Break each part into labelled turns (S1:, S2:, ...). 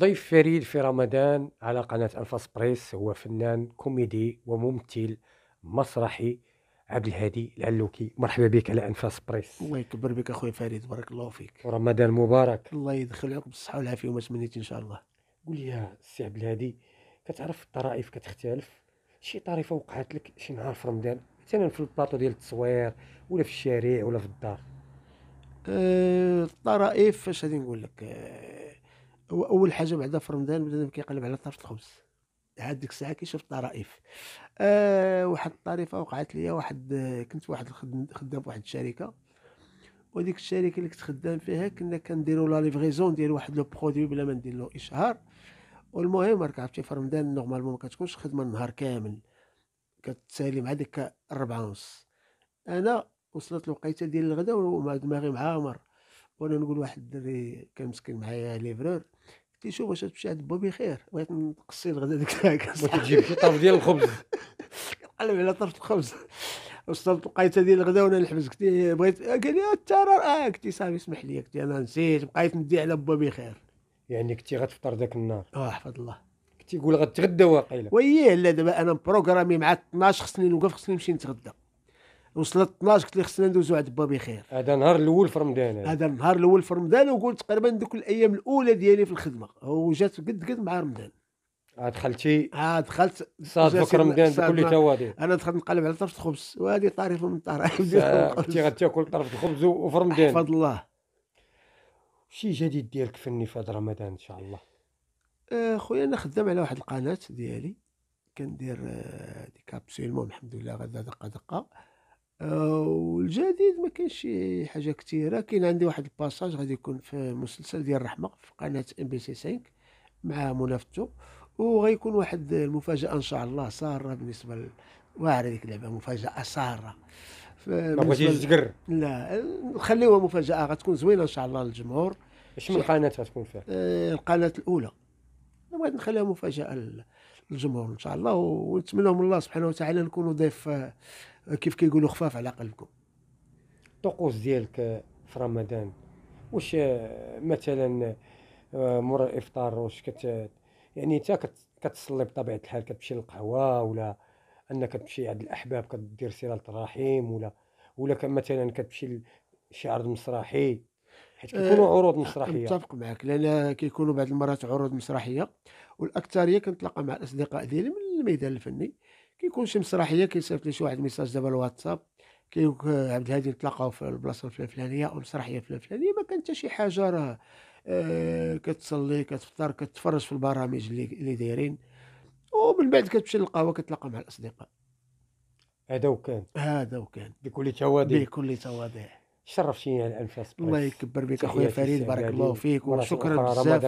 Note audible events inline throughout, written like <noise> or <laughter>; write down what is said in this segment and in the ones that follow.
S1: ضيف فريد في رمضان على قناة أنفاس بريس هو فنان كوميدي وممثل مسرحي عبد الهادي العلوكي مرحبا بك على أنفاس بريس
S2: الله يكبر بك أخويا فريد بارك الله فيك
S1: ورمضان مبارك
S2: الله يدخل عليكم بالصحة والعافية وما تمنيت إن شاء الله قول لي يا سي عبد الهادي كتعرف الطرائف كتختلف شي طريفة وقعت لك
S1: شي نهار في رمضان مثلا في البلاطو ديال التصوير ولا في الشارع ولا في الدار
S2: الطرائف آه، إيه، اش غادي نقول لك هو آه، اول حاجه بعدا في رمضان بدا كيقلب على طرف الخبز عاد ديك الساعه كيشوف الطرائف أه واحد الطريفه وقعت ليا واحد آه، كنت واحد خدام في واحد الشركه وديك الشركه اللي كنت خدام فيها كنا كنديروا لا ليفريزون ديال واحد لو برودوي بلا ما ندير له اشهار والمهم راك عرفتي في رمضان نورمالمون ما كتكونش خدمه النهار كامل كتسالي مع ديك الربعه ونص انا وصلت الوقيته ديال الغداء وما دماغي معامر وانا نقول واحد الدري كان مسكين معايا ليفرور قلت له شوف واش تمشي عند بوبي خير بغيت نقصي الغداء ديك الساعه تجيب شي طرف ديال الخبز <laughs> قلب على طرف الخبز وصلت الوقيته ديال الغداء وانا نحبس قلت بغيت قال لي انت آه، راه آه، قلت صافي اسمح لي قلت انا نسيت بقيت ندي على بوبي خير يعني كنتي غتفطر ذاك النهار اه حفظ الله كنت يقول غتغدى واقيلا وييه لا دابا انا بروغرامي مع 12 خصني نوقف خصني نمشي نتغدى وصلت 12 قلت لي خصنا ندوزو عند با بخير هذا النهار الاول في رمضان هذا النهار الاول في رمضان وقلت تقريبا دوك الايام الاولى ديالي في الخدمه وجات قد قد مع رمضان آه،
S1: دخلتي اه دخلت صادفك رمضان بكل توادي
S2: انا دخلت نقلب على طرف الخبز وهذه طريفه من الطرائف كنتي غتاكل طرف الخبز وفي رمضان حفظ الله شي جديد ديالك فني في هذا رمضان ان شاء الله آه، خويا انا خدام على واحد القناه ديالي كندير دي كابسول المهم الحمد لله غدا دقه دقه والجديد ما كاينش شي حاجه كثيره كاين عندي واحد الباساج غادي يكون في مسلسل ديال الرحمه في قناه ام بي سي 5 مع منافته وغيكون واحد المفاجاه ان شاء الله ساره بالنسبه ل... واعر هذيك اللعبه مفاجاه ساره ما بغيتيش تقر لا نخليوها مفاجاه غتكون زوينه ان شاء الله للجمهور اش من قناه غتكون فيها آه، القناه الاولى بغيت نخليها مفاجاه للجمهور ان شاء الله ونتمنى من الله سبحانه وتعالى نكونوا ضيف آه، كيف كيقولوا خفاف على قلبكم
S1: الطقوس ديالك في رمضان واش مثلا آه، مور الافطار واش كت يعني انت كتصلي بطبيعه الحال كتمشي للقهوه ولا انك تمشي عند الاحباب كدير صله الرحيم ولا ولا مثلا كتمشي لشي عرض مسرحي
S2: حيت آه، كيكونوا عروض مسرحيه متفق معك لان كيكونوا بعض المرات عروض مسرحيه والاكثريه كنتلاقى مع الاصدقاء ديالي من الميدان الفني كيكون شي مسرحيه كيصيفط لي شي واحد ميساج دابا الواتساب كيقول آه، عبد الهادي نتلاقاو في البلاصه الفلانيه او المسرحيه الفلانيه ما كان حتى شي حاجه راه آه كتصلي كتفطر كتفرج في البرامج اللي اللي دايرين ومن بعد كتمشي للقهوه كتلاقى مع الاصدقاء هذا وكان هذا وكان بكل تواضع بكل تواضع شرفتيني الانفاس
S1: الله يكبر بك اخويا فريد بارك الله فيك وشكرا بزاف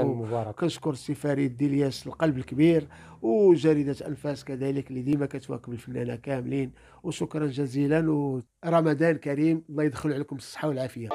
S2: كنشكر السي فريد ديلياس القلب الكبير وجريده انفاس كذلك اللي ديما كتواكب الفنانه كاملين وشكرا جزيلا ورمضان كريم الله يدخل عليكم الصحه والعافيه